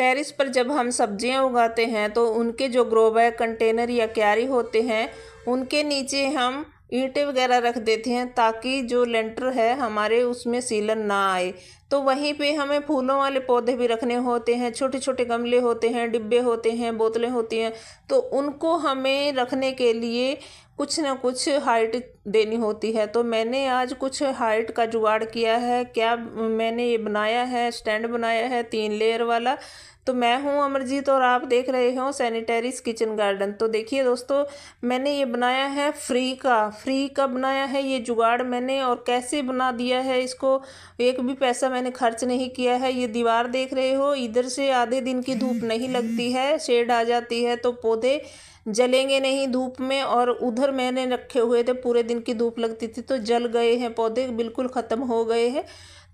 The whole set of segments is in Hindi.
टेरिस पर जब हम सब्जियां उगाते हैं तो उनके जो ग्रो बैग कंटेनर या क्यारी होते हैं उनके नीचे हम ईंटें वगैरह रख देते हैं ताकि जो लेंटर है हमारे उसमें सीलन ना आए तो वहीं पे हमें फूलों वाले पौधे भी रखने होते हैं छोटे छोटे गमले होते हैं डिब्बे होते हैं बोतलें होती हैं तो उनको हमें रखने के लिए कुछ ना कुछ हाइट देनी होती है तो मैंने आज कुछ हाइट का जुगाड़ किया है क्या मैंने ये बनाया है स्टैंड बनाया है तीन लेयर वाला तो मैं हूँ अमरजीत और आप देख रहे हो सैनिटरीज किचन गार्डन तो देखिए दोस्तों मैंने ये बनाया है फ्री का फ्री का बनाया है ये जुगाड़ मैंने और कैसे बना दिया है इसको एक भी पैसा मैं मैंने खर्च नहीं किया है ये दीवार देख रहे हो इधर से आधे दिन की धूप नहीं लगती है शेड आ जाती है तो पौधे जलेंगे नहीं धूप में और उधर मैंने रखे हुए थे पूरे दिन की धूप लगती थी तो जल गए हैं पौधे बिल्कुल ख़त्म हो गए हैं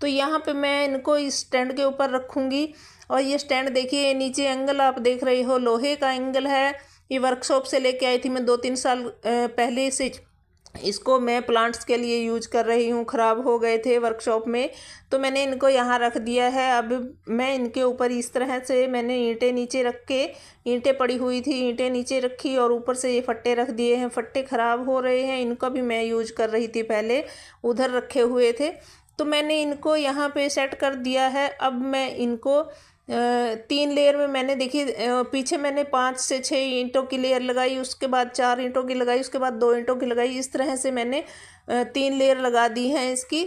तो यहाँ पे मैं इनको इस स्टैंड के ऊपर रखूँगी और ये स्टैंड देखिए नीचे एंगल आप देख रहे हो लोहे का एंगल है ये वर्कशॉप से लेके आई थी मैं दो तीन साल पहले से इसको मैं प्लांट्स के लिए यूज कर रही हूँ ख़राब हो गए थे वर्कशॉप में तो मैंने इनको यहाँ रख दिया है अब मैं इनके ऊपर इस तरह से मैंने ईंटें नीचे रख के ईंटें पड़ी हुई थी ईंटें नीचे रखी और ऊपर से ये फट्टे रख दिए हैं फट्टे ख़राब हो रहे हैं इनका भी मैं यूज कर रही थी पहले उधर रखे हुए थे तो मैंने इनको यहाँ पर सेट कर दिया है अब मैं इनको तीन लेयर में मैंने देखी पीछे मैंने पाँच से छः ईंटों की लेयर लगाई उसके बाद चार ईंटों की लगाई उसके बाद दो ईंटों की लगाई इस तरह से मैंने तीन लेयर लगा दी हैं इसकी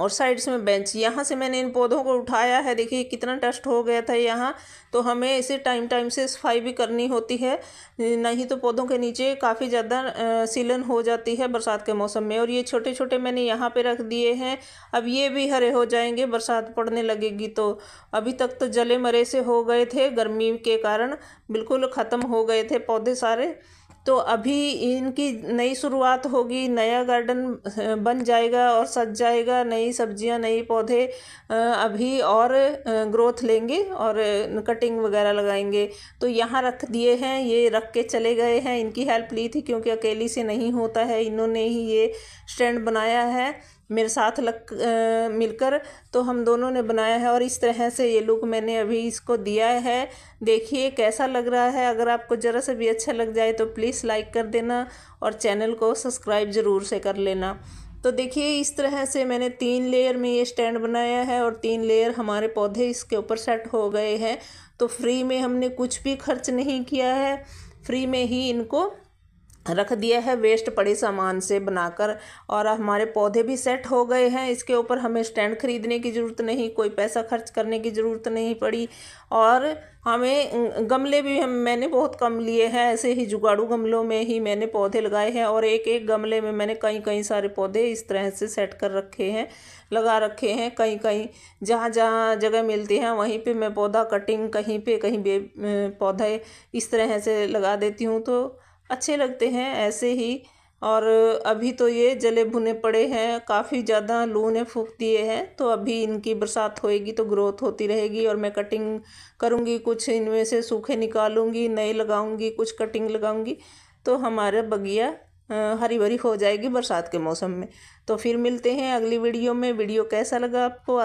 और साइड्स में बेंच यहाँ से मैंने इन पौधों को उठाया है देखिए कितना टस्ट हो गया था यहाँ तो हमें इसे टाइम टाइम से सफाई भी करनी होती है नहीं तो पौधों के नीचे काफ़ी ज़्यादा सीलन हो जाती है बरसात के मौसम में और ये छोटे छोटे मैंने यहाँ पे रख दिए हैं अब ये भी हरे हो जाएंगे बरसात पड़ने लगेगी तो अभी तक तो जले मरे से हो गए थे गर्मी के कारण बिल्कुल ख़त्म हो गए थे पौधे सारे तो अभी इनकी नई शुरुआत होगी नया गार्डन बन जाएगा और सज जाएगा नई सब्जियां नई पौधे अभी और ग्रोथ लेंगे और कटिंग वगैरह लगाएंगे तो यहाँ रख दिए हैं ये रख के चले गए हैं इनकी हेल्प ली थी क्योंकि अकेली से नहीं होता है इन्होंने ही ये स्टैंड बनाया है मेरे साथ लग मिलकर तो हम दोनों ने बनाया है और इस तरह से ये लुक मैंने अभी इसको दिया है देखिए कैसा लग रहा है अगर आपको ज़रा सा भी अच्छा लग जाए तो प्लीज़ लाइक कर देना और चैनल को सब्सक्राइब ज़रूर से कर लेना तो देखिए इस तरह से मैंने तीन लेयर में ये स्टैंड बनाया है और तीन लेयर हमारे पौधे इसके ऊपर सेट हो गए हैं तो फ्री में हमने कुछ भी खर्च नहीं किया है फ्री में ही इनको रख दिया है वेस्ट पड़े सामान से बनाकर और हमारे पौधे भी सेट हो गए हैं इसके ऊपर हमें स्टैंड खरीदने की ज़रूरत नहीं कोई पैसा खर्च करने की ज़रूरत नहीं पड़ी और हमें गमले भी हम मैंने बहुत कम लिए हैं ऐसे ही जुगाड़ू गमलों में ही मैंने पौधे लगाए हैं और एक एक गमले में मैंने कई कई सारे पौधे इस तरह से सेट कर रखे हैं लगा रखे हैं कहीं कहीं जहाँ जहाँ जगह मिलती है वहीं पे मैं पौधा कटिंग कहीं पे कहीं बे पौधे इस तरह से लगा देती हूँ तो अच्छे लगते हैं ऐसे ही और अभी तो ये जले भुने पड़े हैं काफ़ी ज़्यादा लू ने फूक दिए हैं तो अभी इनकी बरसात होएगी तो ग्रोथ होती रहेगी और मैं कटिंग करूँगी कुछ इनमें से सूखे निकालूँगी नए लगाऊँगी कुछ कटिंग लगाऊँगी तो हमारा बगिया हरी भरी हो जाएगी बरसात के मौसम में तो फिर मिलते हैं अगली वीडियो में वीडियो कैसा लगा आपको